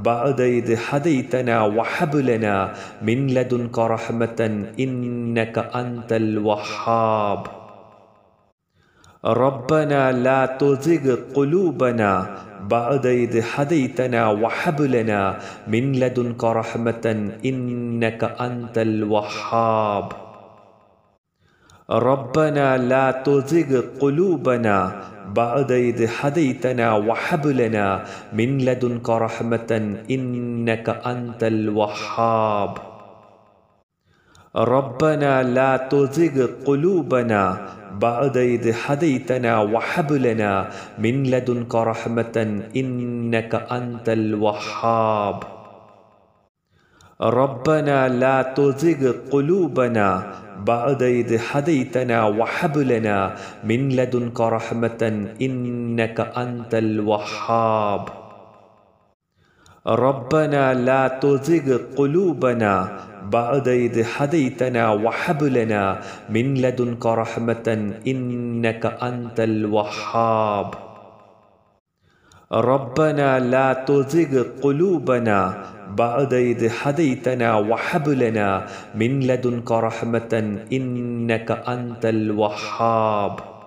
بعد إذ حديتنا وحبلنا لنا من لدنك رحمة إنك أنت الوحاب ربنا لا تزغ قلوبنا بعد إذ حديتنا وحبلنا لنا من لدنك رحمة إنك أنت الوحاب ربنا لا تزغ قلوبنا بعد إذ حديتنا وحبلنا لنا من لدنك رحمة إنك أنت الوحاب ربنا لا تزغ قلوبنا بعد إذ حديتنا وحبلنا لنا من لدنك رحمة إنك أنت الوحاب ربنا لا تزغ قلوبنا بعد إذ حديتنا وهب لنا من لدنك رحمة إنك أنت الوحاب ربنا لا تزغ قلوبنا بعد إذ حديتنا وهب لنا من لدنك رحمة إنك أنت الوحاب ربنا لا تزغ قلوبنا بعد إذ حديتنا وحبلنا لنا من لدنك رحمة إنك أنت الوهاب